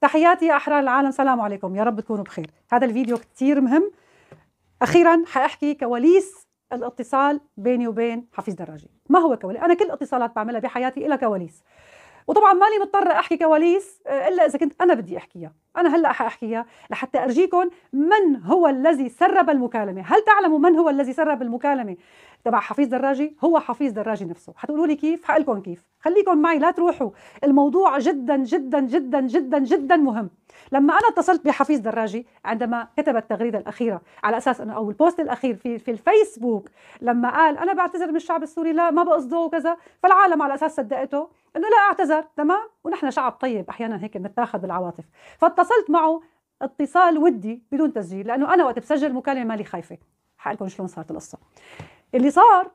تحياتي يا احرار العالم سلام عليكم يا رب تكونوا بخير هذا الفيديو كثير مهم اخيرا حاحكي كواليس الاتصال بيني وبين حفيظ دراجي ما هو كواليس انا كل اتصالات بعملها بحياتي لها كواليس وطبعا ماني مضطرة أحكي كواليس آه، إلا إذا كنت أنا بدي أحكيها أنا هلأ حأحكيها لحتى أرجيكم من هو الذي سرب المكالمة هل تعلموا من هو الذي سرب المكالمة تبع حفيظ دراجي هو حفيظ دراجي نفسه حتقولوا لي كيف حقلكم كيف خليكم معي لا تروحوا الموضوع جدا جدا جدا جدا جدا مهم لما انا اتصلت بحفيظ دراجي عندما كتب التغريده الاخيره على اساس انه او البوست الاخير في في الفيسبوك لما قال انا بعتذر من الشعب السوري لا ما بقصده وكذا فالعالم على اساس صدقته انه لا اعتذر تمام ونحن شعب طيب احيانا هيك بنتاخذ بالعواطف فاتصلت معه اتصال ودي بدون تسجيل لانه انا وقت بسجل مكالمه مالي خايفه حقلكم شلون صارت القصه اللي صار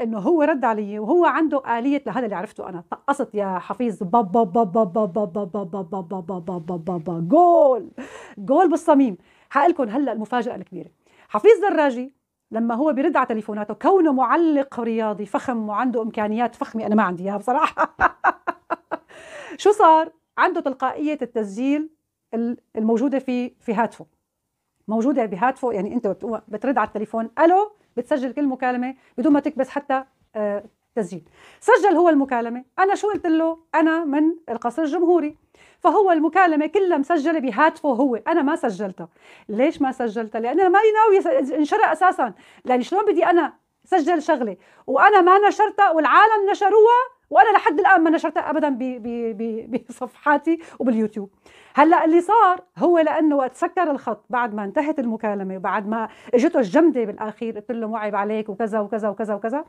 انه هو رد علي وهو عنده آلية لهذا اللي عرفته انا طقصت يا حفيظ بابا بابا بابا بابا بابا بابا بابا بابا جول جول بالصميم حقلكم هلا المفاجأة الكبيرة حفيظ دراجي لما هو بيرد على تليفوناته كونه معلق رياضي فخم وعنده امكانيات فخمه انا ما عندي اياها بصراحه شو صار عنده تلقائيه التسجيل الموجوده في في هاتفه موجوده بهاتفه يعني انت بترد على التليفون الو بتسجل كل مكالمه بدون ما تكبس حتى آه، تسجيل سجل هو المكالمة أنا شو قلت له أنا من القصر الجمهوري فهو المكالمة كلها مسجلة بهاتفه هو أنا ما سجلتها ليش ما سجلتها لأن أنا ماني ناوية انشرها أساسا لأن شلون بدي أنا سجل شغلة وأنا ما نشرتها والعالم نشروها وانا لحد الان ما نشرتها ابدا بصفحاتي وباليوتيوب هلا اللي صار هو لانه وقت سكر الخط بعد ما انتهت المكالمه وبعد ما اجته الجمده بالاخير قلت له معيب عليك وكذا وكذا وكذا وكذا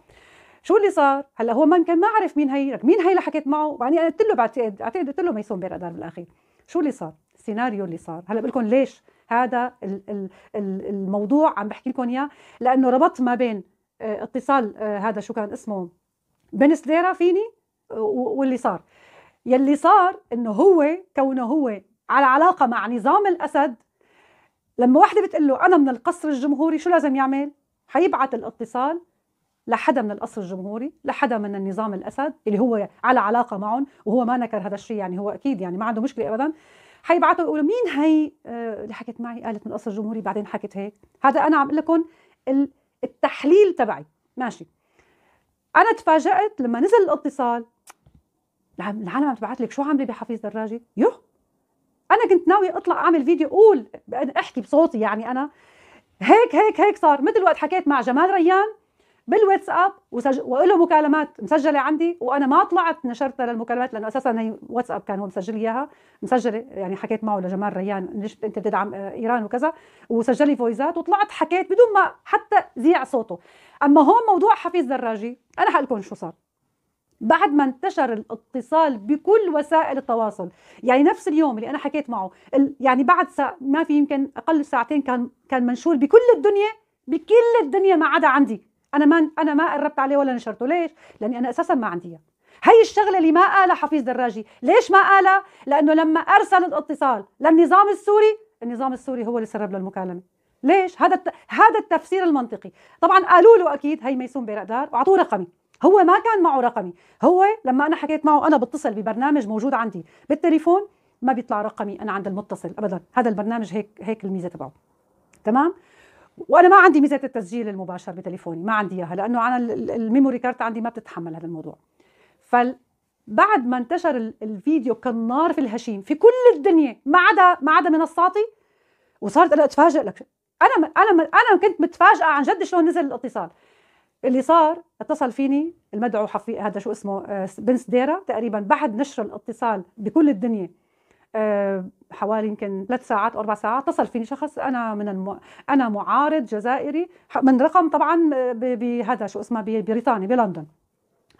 شو اللي صار هلا هو ما كان ما عرف مين هي لك مين هي اللي حكيت معه بعدين انا قلت له بعتقد اعتقد قلت له ميسون بيرقدار بالاخير شو اللي صار السيناريو اللي صار هلا بقول لكم ليش هذا الموضوع عم بحكي لكم اياه لانه ربطت ما بين آه، اتصال آه، هذا شو كان اسمه بن سديرا فيني آه، واللي صار يلي صار انه هو كونه هو على علاقه مع نظام الاسد لما وحده بتقول له انا من القصر الجمهوري شو لازم يعمل؟ حيبعث الاتصال لحدا من القصر الجمهوري لحدا من النظام الاسد اللي هو على علاقه معهم وهو ما نكر هذا الشيء يعني هو اكيد يعني ما عنده مشكله ابدا حيبعثوا يقولوا مين هي آه، اللي حكت معي قالت من القصر الجمهوري بعدين حكت هيك هذا انا عم اقول لكم التحليل تبعي ماشي انا تفاجات لما نزل الاتصال العالم عم تبعت لك شو عامله بحفيظ دراجي يو انا كنت ناوي اطلع اعمل فيديو اقول احكي بصوتي يعني انا هيك هيك هيك صار مثل وقت حكيت مع جمال ريان بالواتساب وله مكالمات مسجله عندي وانا ما طلعت نشرتها للمكالمات لانه اساسا هي واتساب كان هو مسجل اياها مسجله يعني حكيت معه لجمال ريان ليش انت بتدعم آه، ايران وكذا وسجل لي فويزات وطلعت حكيت بدون ما حتى زيع صوته اما هون موضوع حفيظ دراجي انا لكم شو صار بعد ما انتشر الاتصال بكل وسائل التواصل يعني نفس اليوم اللي انا حكيت معه يعني بعد ما في يمكن اقل ساعتين كان كان منشور بكل الدنيا بكل الدنيا ما عدا عندي انا ما انا ما قربت عليه ولا نشرته ليش لاني انا اساسا ما عندي اياه هي الشغلة اللي ما قالها حفيظ دراجي ليش ما قالها لأنه لما ارسل الاتصال للنظام السوري النظام السوري هو اللي سرب له المكالمه ليش هذا الت... هذا التفسير المنطقي طبعا قالوا له اكيد هي ميسون بيرقدار واعطوه رقمي هو ما كان معه رقمي هو لما انا حكيت معه انا بتصل ببرنامج موجود عندي بالتليفون ما بيطلع رقمي انا عند المتصل ابدا هذا البرنامج هيك هيك الميزه تبعه تمام وانا ما عندي ميزه التسجيل المباشر بتليفوني ما عندي اياها لانه انا الميموري كارت عندي ما بتتحمل هذا الموضوع فبعد بعد ما انتشر الفيديو كالنار في الهشيم في كل الدنيا ما عدا ما عدا منصاتي وصارت انا اتفاجئ لك انا انا انا كنت متفاجئه عن جد شلون نزل الاتصال اللي صار اتصل فيني المدعو حفي هذا شو اسمه آه، بنس ديرا تقريبا بعد نشر الاتصال بكل الدنيا آه، حوالي يمكن ثلاث ساعات او اربع ساعات اتصل فيني شخص انا من الم... انا معارض جزائري من رقم طبعا بهذا شو اسمه بريطاني بلندن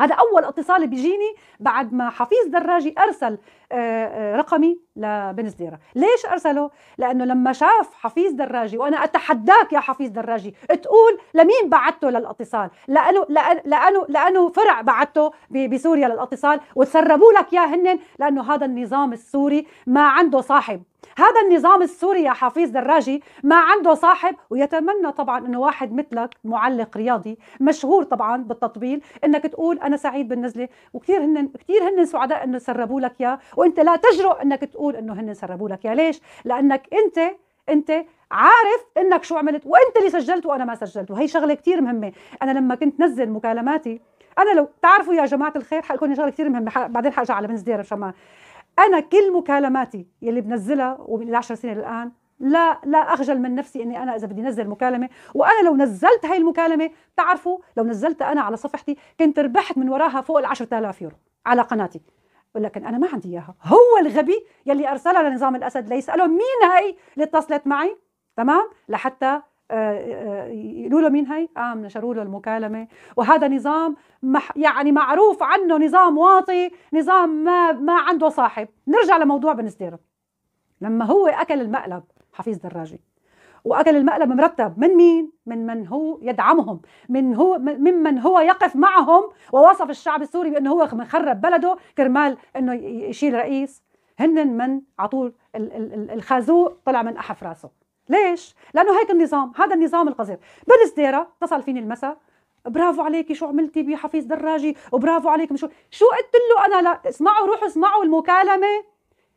هذا اول اتصال بيجيني بعد ما حفيظ دراجي ارسل آه، آه، رقمي لبن زديره ليش ارسله لانه لما شاف حفيظ دراجي وانا اتحداك يا حفيظ دراجي تقول لمين بعته للاتصال لانه لانه لانه فرع بعته بسوريا للاتصال وتسربوا لك يا هنن لانه هذا النظام السوري ما عنده صاحب هذا النظام السوري يا حفيظ دراجي ما عنده صاحب ويتمنى طبعا انه واحد مثلك معلق رياضي مشهور طبعا بالتطبيل انك تقول انا سعيد بالنزله وكثير هن كثير هن سعداء انه سربوا لك اياه وانت لا تجرؤ انك تقول انه هن سربوا لك اياه ليش؟ لانك انت انت عارف انك شو عملت وانت اللي سجلت وانا ما سجلت وهي شغله كثير مهمه انا لما كنت نزل مكالماتي انا لو تعرفوا يا جماعه الخير حقول شغله كثير مهمه بعدين حاجه على بنزدير مشان انا كل مكالماتي يلي بنزلها ومن 10 سنين للان لا لا اخجل من نفسي اني انا اذا بدي انزل مكالمه وانا لو نزلت هاي المكالمه بتعرفوا لو نزلتها انا على صفحتي كنت ربحت من وراها فوق ال 10000 يورو على قناتي ولكن انا ما عندي اياها هو الغبي يلي ارسلها لنظام الاسد ليسالهم مين هي اللي اتصلت معي تمام لحتى يقولوا له مين هي؟ قام آه، نشروا له المكالمة وهذا نظام مح يعني معروف عنه نظام واطي نظام ما, ما عنده صاحب نرجع لموضوع بن لما هو أكل المقلب حفيظ دراجي واكل المقلب مرتب من مين من من هو يدعمهم من هو ممن هو يقف معهم ووصف الشعب السوري بانه هو خرب بلده كرمال انه يشيل رئيس هن من عطول الخازوق طلع من احف راسه ليش؟ لانه هيك النظام هذا النظام القذر بالزديره اتصل فيني المساء برافو عليكي شو عملتي بحفيظ دراجي وبرافو عليك شو شو قلت له انا لا اسمعوا روحوا اسمعوا المكالمه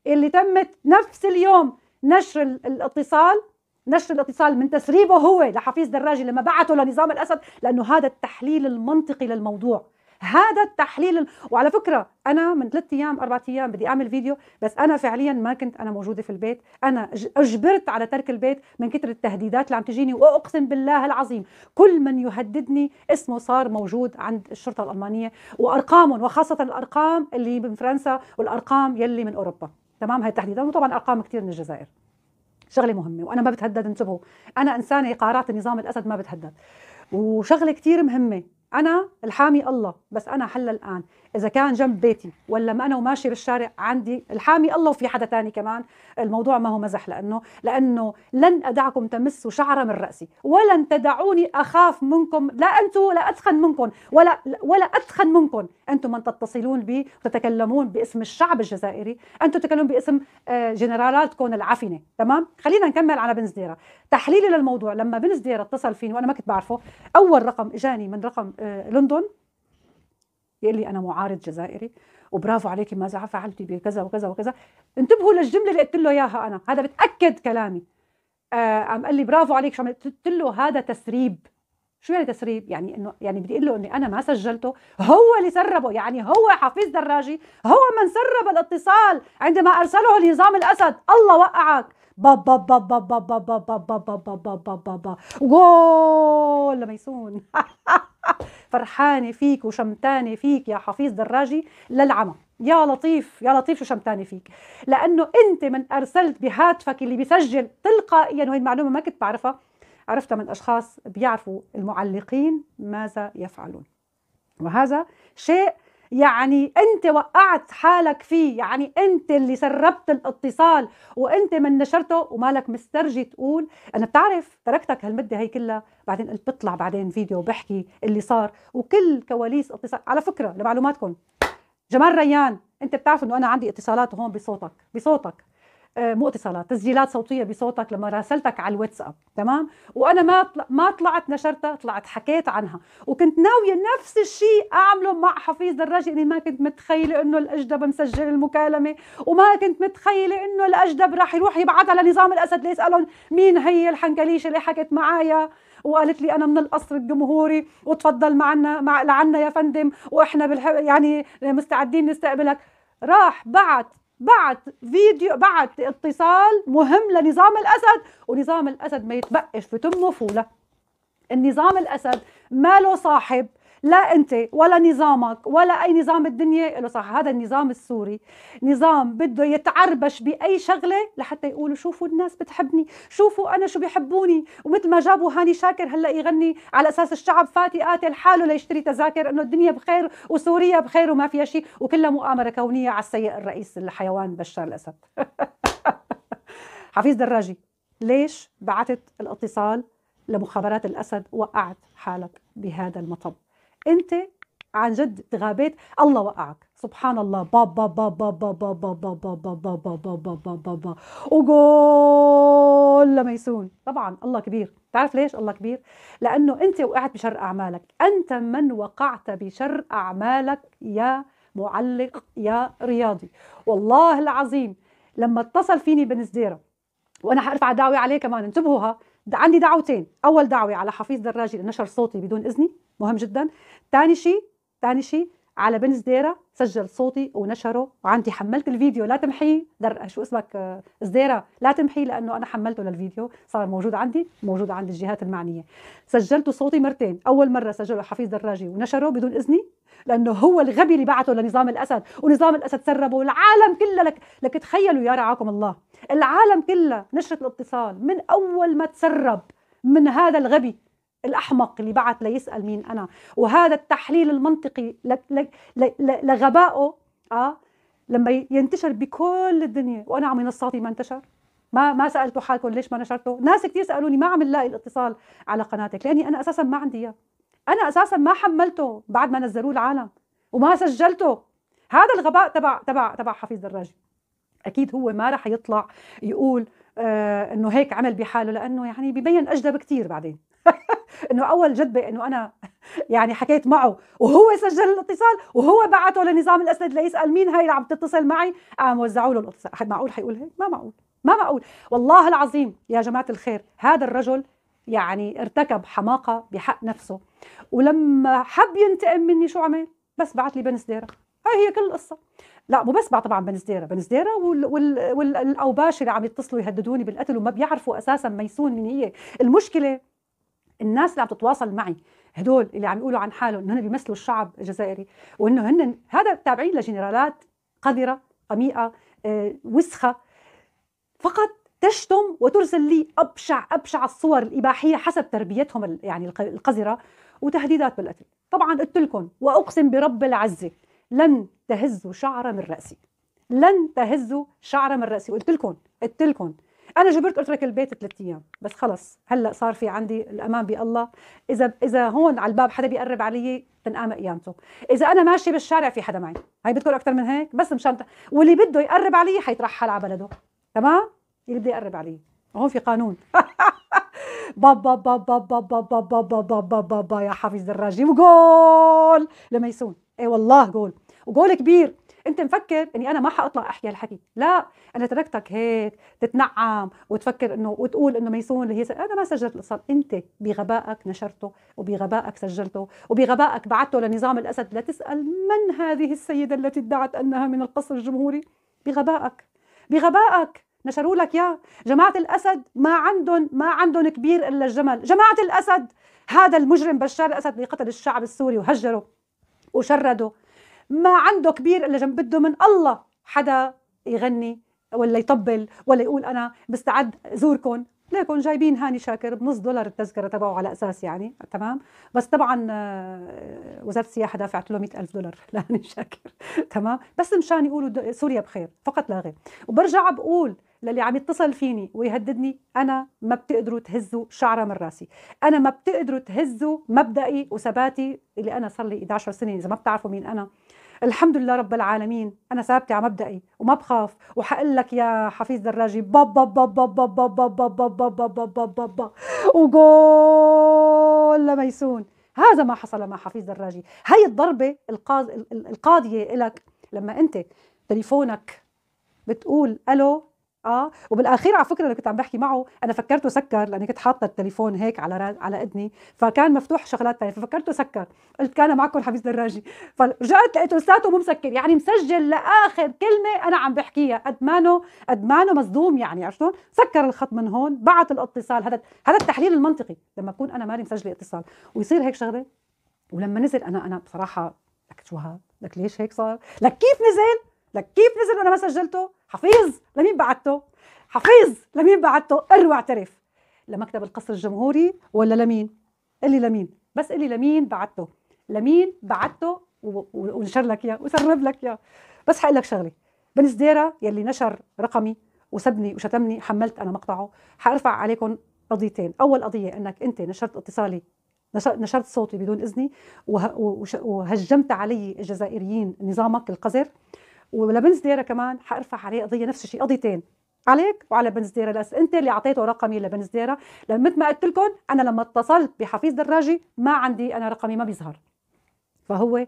اللي تمت نفس اليوم نشر الاتصال نشر الاتصال من تسريبه هو لحفيظ دراجي لما بعته لنظام الاسد لانه هذا التحليل المنطقي للموضوع هذا التحليل وعلى فكره انا من ثلاث ايام اربع ايام بدي اعمل فيديو بس انا فعليا ما كنت انا موجوده في البيت انا اجبرت على ترك البيت من كثر التهديدات اللي عم تجيني واقسم بالله العظيم كل من يهددني اسمه صار موجود عند الشرطه الالمانيه وارقامهم وخاصه الارقام اللي من فرنسا والارقام يلي من اوروبا تمام هاي التهديدات وطبعا ارقام كثير من الجزائر شغله مهمه وانا ما بتهدد انتبهوا انا انسانه قارات النظام الاسد ما بتهدد وشغله كثير مهمه انا الحامي الله بس انا حل الان اذا كان جنب بيتي ولا ما انا وماشي بالشارع عندي الحامي الله وفي حدا تاني كمان الموضوع ما هو مزح لانه لانه لن ادعكم تمسوا شعرة من راسي ولن تدعوني اخاف منكم لا انتم ولا اتخن منكم ولا ولا اتخن منكم انتم من تتصلون بي وتتكلمون باسم الشعب الجزائري انتم تتكلمون باسم آه، جنرالاتكم العفنه تمام خلينا نكمل على بنزديره تحليلي للموضوع لما بنز دير اتصل فيني وانا ما كنت بعرفه اول رقم اجاني من رقم آه، لندن يقول لي انا معارض جزائري وبرافو عليك ماذا فعلتي بكذا وكذا وكذا انتبهوا للجمله اللي قلت له اياها انا هذا بتاكد كلامي آه قام قال لي برافو عليك شو عملت قلت له هذا تسريب شو يعني تسريب يعني انه يعني بدي اقول له اني انا ما سجلته هو اللي سربه يعني هو حفيظ دراجي هو من سرب الاتصال عندما ارسله لنظام الاسد الله وقعك با با با با با با با با با با با با با با با جول لميسون فرحانه فيك وشمتانه فيك يا حفيظ دراجي للعمى يا لطيف يا لطيف شو شمتاني فيك لانه انت من ارسلت بهاتفك اللي بيسجل تلقائيا وهي المعلومه ما كنت بعرفها عرفتها من اشخاص بيعرفوا المعلقين ماذا يفعلون وهذا شيء يعني انت وقعت حالك فيه يعني انت اللي سربت الاتصال وانت من نشرته ومالك مسترجي تقول انا بتعرف تركتك هالمده هي كلها بعدين قلت بطلع بعدين فيديو بحكي اللي صار وكل كواليس اتصال على فكره لمعلوماتكم جمال ريان انت بتعرف انه انا عندي اتصالات هون بصوتك بصوتك آه، مو اتصالات تسجيلات صوتيه بصوتك لما راسلتك على الواتساب تمام وانا ما ما طلعت نشرتها طلعت حكيت عنها وكنت ناويه نفس الشيء اعمله مع حفيظ دراجي اني ما كنت متخيله انه الاجدب مسجل المكالمه وما كنت متخيله انه الاجدب راح يروح يبعثها لنظام الاسد ليسالهم مين هي الحنكليشه اللي حكت معايا وقالت لي انا من القصر الجمهوري وتفضل معنا مع لعنا يا فندم واحنا بالح... يعني مستعدين نستقبلك راح بعت بعت فيديو بعت اتصال مهم لنظام الاسد ونظام الاسد ما يتبقش في تمه فوله النظام الاسد ماله صاحب لا انت ولا نظامك ولا اي نظام الدنيا له صح هذا النظام السوري نظام بده يتعربش باي شغله لحتى يقولوا شوفوا الناس بتحبني شوفوا انا شو بيحبوني ومثل ما جابوا هاني شاكر هلا يغني على اساس الشعب فاتي قاتل حاله ليشتري تذاكر انه الدنيا بخير وسوريا بخير وما فيها شيء وكلها مؤامره كونيه على السيء الرئيس الحيوان بشار الاسد حفيظ دراجي ليش بعثت الاتصال لمخابرات الاسد وقعت حالك بهذا المطب انت عن جد تغابيت الله وقعك سبحان الله با با با با با با با با با با با با با با با با با وجول لميسون طبعا الله كبير تعرف ليش الله كبير لانه انت وقعت بشر اعمالك انت من وقعت بشر اعمالك يا معلق يا رياضي والله العظيم لما اتصل فيني بن وانا حارفع دعوه عليه كمان انتبهوا ها عندي دعوتين اول دعوه على حفيظ دراجي نشر صوتي بدون اذني مهم جدا ثاني شيء ثاني شيء على بنز ديرة سجل صوتي ونشره وعندي حملت الفيديو لا تمحيه در شو اسمك زديرة لا تمحيه لأنه أنا حملته للفيديو صار موجود عندي موجود عند الجهات المعنية سجلت صوتي مرتين أول مرة سجله حفيظ دراجي ونشره بدون إذني لأنه هو الغبي اللي بعته لنظام الأسد ونظام الأسد سربه العالم كله لك, لك تخيلوا يا رعاكم الله العالم كله نشرت الاتصال من أول ما تسرب من هذا الغبي الأحمق اللي بعت ليسأل مين أنا وهذا التحليل المنطقي لغبائه آه لما ينتشر بكل الدنيا وأنا على منصاتي ما انتشر ما ما سالتوا حالكم ليش ما نشرته ناس كثير سالوني ما عم نلاقي الاتصال على قناتك لاني انا اساسا ما عندي اياه انا اساسا ما حملته بعد ما نزلوه العالم وما سجلته هذا الغباء تبع تبع تبع حفيظ دراجي اكيد هو ما راح يطلع يقول آه انه هيك عمل بحاله لانه يعني ببين اجدب كثير بعدين انه اول جدبه انه انا يعني حكيت معه وهو سجل الاتصال وهو بعته لنظام الاسد ليسال مين هاي اللي عم تتصل معي قام وزعوا له الاتصال معقول حيقول هيك ما معقول ما معقول والله العظيم يا جماعه الخير هذا الرجل يعني ارتكب حماقه بحق نفسه ولما حب ينتقم مني شو عمل بس بعت لي بنسديره هاي هي كل القصه لا مو بس بقى طبعا بنزديره بنزديره والاوباش اللي عم يتصلوا يهددوني بالقتل وما بيعرفوا اساسا ميسون من هي المشكله الناس اللي عم تتواصل معي هدول اللي عم يقولوا عن حالهم انه هن بيمثلوا الشعب الجزائري وانه هن هذا تابعين لجنرالات قذره قميئه آه، وسخه فقط تشتم وترسل لي ابشع ابشع الصور الاباحيه حسب تربيتهم يعني القذره وتهديدات بالقتل طبعا قلت لكم واقسم برب العزه لن تهزوا شعره من راسي لن تهزوا شعره من راسي قلت لكم قلت لكم انا جبرت اترك البيت ثلاث ايام بس خلص هلا صار في عندي الامان بالله اذا اذا هون على الباب حدا بيقرب علي تنقام قيامته اذا انا ماشي بالشارع في حدا معي هاي بدكم اكثر من هيك بس مشان واللي بده يقرب علي حيترحل على بلده تمام اللي بده يقرب علي هون في قانون بابا بابا بابا بابا بابا بابا بابا يا حافظ دراجي وجول لميسون اي والله جول وجول كبير انت مفكر اني انا ما حاطلع احكي هالحكي لا انا تركتك هيك تتنعم وتفكر انه وتقول انه ميسون اللي هي انا ما سجلت القصه انت بغبائك نشرته وبغبائك سجلته وبغبائك بعته لنظام الاسد لتسال من هذه السيده التي ادعت انها من القصر الجمهوري بغبائك بغبائك نشروا لك يا جماعة الأسد ما عندهم ما عندهم كبير إلا الجمل جماعة الأسد هذا المجرم بشار الأسد اللي قتل الشعب السوري وهجره وشرده ما عنده كبير الا جنب بده من الله حدا يغني ولا يطبل ولا يقول انا مستعد زوركم ليكون جايبين هاني شاكر بنص دولار التذكره تبعه على اساس يعني تمام بس طبعا آه، وزاره السياحه دافعت له 100000 دولار لهاني شاكر تمام بس مشان يقولوا سوريا بخير فقط لا غير وبرجع بقول للي عم يتصل فيني ويهددني انا ما بتقدروا تهزوا شعره من راسي انا ما بتقدروا تهزوا مبدئي وثباتي اللي انا صار لي 11 سنه اذا ما بتعرفوا مين انا الحمد لله رب العالمين انا ثابته على مبدئي وما بخاف وحقول لك يا حفيظ دراجي بابا بابا بابا بابا بابا بابا بابا بابا وجول لميسون هذا ما حصل مع حفيظ دراجي هي الضربه القاضيه لك لما انت تليفونك بتقول الو اه وبالاخير على فكره اللي كنت عم بحكي معه انا فكرته سكر لاني كنت حاطه التليفون هيك على على اذني فكان مفتوح شغلات ثانيه ففكرته سكر قلت كان معكم حفيظ دراجي فرجعت لقيته لساته مو مسكر يعني مسجل لاخر كلمه انا عم بحكيها ادمانه ادمانه مصدوم يعني عرفت سكر الخط من هون بعت الاتصال هذا هذا التحليل المنطقي لما اكون انا ماني مسجله اتصال ويصير هيك شغله ولما نزل انا انا بصراحه لك شو هذا لك ليش هيك صار لك كيف نزل لك كيف نزل انا ما سجلته حفيظ لمين بعته حفيظ لمين بعته اروع اعترف لمكتب القصر الجمهوري ولا لمين قل لي لمين بس قل لي لمين بعته لمين بعته ونشر لك اياه وسرب لك اياه بس حقول لك شغله بن زديرة يلي نشر رقمي وسبني وشتمني حملت انا مقطعه حارفع عليكم قضيتين اول قضيه انك انت نشرت اتصالي نشرت صوتي بدون اذني وهجمت علي الجزائريين نظامك القذر ولبنز ديرة كمان حارفع عليه قضيه نفس الشيء قضيتين عليك وعلى ديرة لأس انت اللي اعطيته رقمي لبنزديرة لان مثل ما قلت لكم انا لما اتصلت بحفيظ دراجي ما عندي انا رقمي ما بيظهر فهو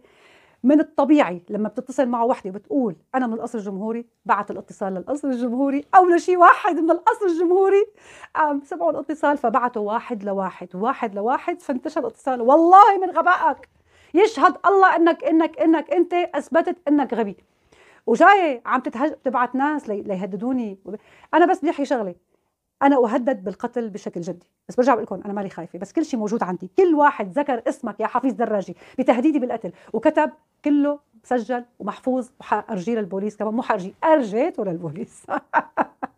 من الطبيعي لما بتتصل معه وحده بتقول انا من القصر الجمهوري بعت الاتصال للقصر الجمهوري او لشي واحد من القصر الجمهوري قام سمعوا الاتصال فبعته واحد لواحد واحد لواحد فانتشر الاتصال والله من غبائك يشهد الله انك انك انك انت اثبتت انك غبي وجايه عم تتهج... تبعت ناس لي... ليهددوني انا بس بدي احكي شغله انا اهدد بالقتل بشكل جدي بس برجع بقول لكم انا مالي خايفه بس كل شيء موجود عندي كل واحد ذكر اسمك يا حفيظ دراجي بتهديدي بالقتل وكتب كله مسجل ومحفوظ وحارجيه للبوليس كمان مو حارجيه ارجيته للبوليس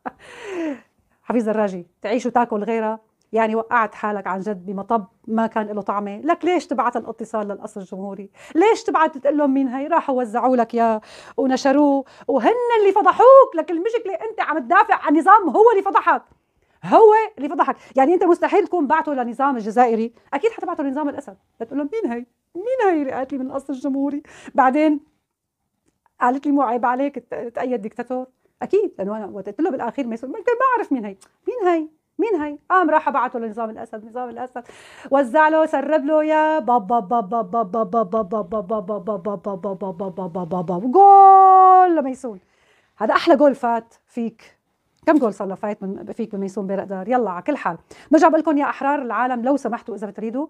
حفيظ دراجي تعيش وتاكل غيرها يعني وقعت حالك عن جد بمطب ما كان له طعمه، لك ليش تبعت الاتصال للقصر الجمهوري؟ ليش تبعت تقول لهم مين هي؟ راحوا وزعوا لك اياه ونشروه وهن اللي فضحوك، لك المشكله انت عم تدافع عن نظام هو اللي فضحك. هو اللي فضحك، يعني انت مستحيل تكون بعته للنظام الجزائري، اكيد حتبعته لنظام الاسد، بتقول لهم مين هي؟ مين هي اللي قالت لي من القصر الجمهوري؟ بعدين قالت لي مو عيب عليك تأيد دكتاتور؟ اكيد لانه انا وقت قلت له بالاخير ما يصير ما بعرف مين هي، مين هي؟ مين هي؟ قام راح بعته لنظام الاسد، نظام الاسد وزع له سرب له يا بابا بابا بابا بابا بابا بابا بابا بابا بابا بابا بابا جول لميسون هذا احلى جول فات فيك كم جول صار له فايت من فيك من ميسون بيرقدار يلا على كل حال برجع بقول لكم يا احرار العالم لو سمحتوا اذا بتريدوا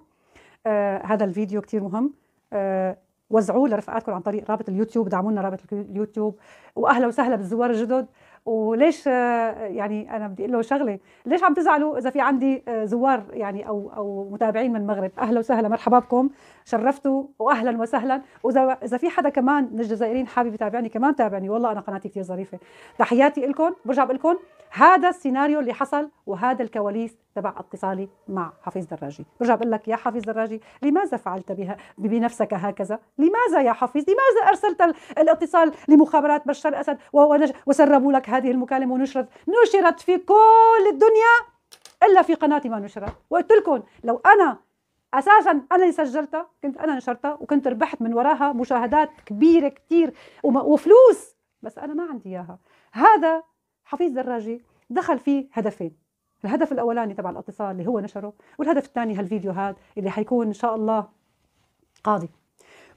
آه هذا الفيديو كثير مهم آه وزعوه لرفقاتكم عن طريق رابط اليوتيوب دعمونا رابط اليوتيوب واهلا وسهلا بالزوار الجدد وليش آه، يعني انا بدي اقول له شغله ليش عم تزعلوا اذا في عندي آه، زوار يعني او او متابعين من المغرب اهلا وسهلا مرحبا بكم شرفتوا واهلا وسهلا واذا اذا في حدا كمان من الجزائريين حابب يتابعني كمان تابعني والله انا قناتي كثير ظريفه تحياتي لكم برجع بقول لكم هذا السيناريو اللي حصل وهذا الكواليس تبع اتصالي مع حفيظ دراجي برجع بقول لك يا حفيظ دراجي لماذا فعلت بها بنفسك هكذا لماذا يا حفيظ لماذا ارسلت الاتصال لمخابرات بشار الاسد وسربوا لك هذه المكالمة ونشرت نشرت في كل الدنيا إلا في قناتي ما نشرت وقلت لكم لو أنا اساسا انا اللي سجلتها كنت انا نشرتها وكنت ربحت من وراها مشاهدات كبيره كثير وفلوس بس انا ما عندي اياها هذا حفيظ دراجي دخل فيه هدفين الهدف الاولاني تبع الاتصال اللي هو نشره والهدف الثاني هالفيديو هذا اللي حيكون ان شاء الله قاضي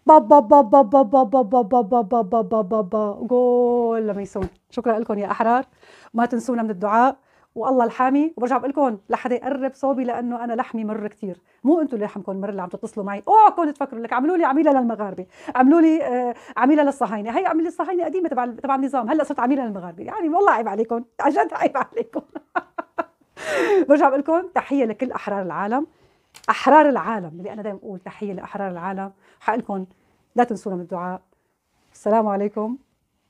بابا بابا بابا بابا بابا بابا بابا با جول لميسون شكرا لكم يا احرار ما تنسونا من الدعاء والله الحامي وبرجع بقول لكم لحدا يقرب صوبي لانه انا لحمي مر كثير مو انتم اللي لحمكم مر اللي عم تتصلوا معي اوعوا كون تفكروا لك عملوا لي عميله للمغاربه عملوا لي آه عميله للصهاينه هي عملي الصهاينه قديمه تبع تبع النظام هلا صرت عميله للمغاربه يعني والله عيب عليكم عن جد عيب عليكم برجع بقول لكم تحيه لكل احرار العالم احرار العالم اللي انا دائما بقول تحيه لاحرار العالم حقلكم لا تنسونا من الدعاء السلام عليكم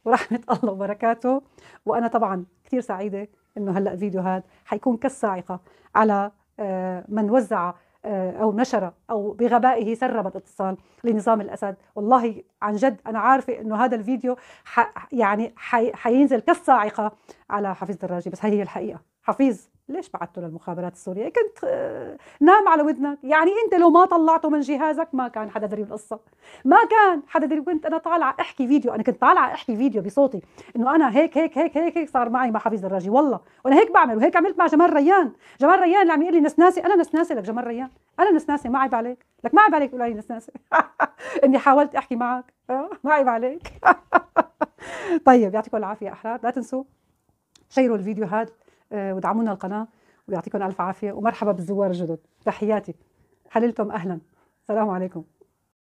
ورحمه الله وبركاته وانا طبعا كثير سعيده انه هلا الفيديو هذا حيكون كالصاعقه على آه، من وزع آه، او نشر او بغبائه سرب الاتصال لنظام الاسد والله عن جد انا عارفه انه هذا الفيديو ح يعني حينزل كالصاعقه على حفيظ دراجي بس هي هي الحقيقه حفيظ ليش بعته للمخابرات السورية كنت آه، نام على ودنك يعني أنت لو ما طلعته من جهازك ما كان حدا دري القصة ما كان حدا دري كنت أنا طالعة أحكي فيديو أنا كنت طالعة أحكي فيديو بصوتي إنه أنا هيك هيك هيك هيك هيك صار معي مع حفيظ الراجي والله وأنا هيك بعمل وهيك عملت مع جمال ريان جمال ريان اللي عم يقول لي نسناسي أنا نسناسي لك جمال ريان أنا نسناسي ما عيب عليك لك ما عيب عليك تقول لي نسناسي إني حاولت أحكي معك آه، ما عيب عليك طيب يعطيكم العافية أحرار لا تنسوا شيروا الفيديو هذا آه، ودعمونا القناه ويعطيكم الف عافيه ومرحبا بالزوار الجدد تحياتي حللتم اهلا السلام عليكم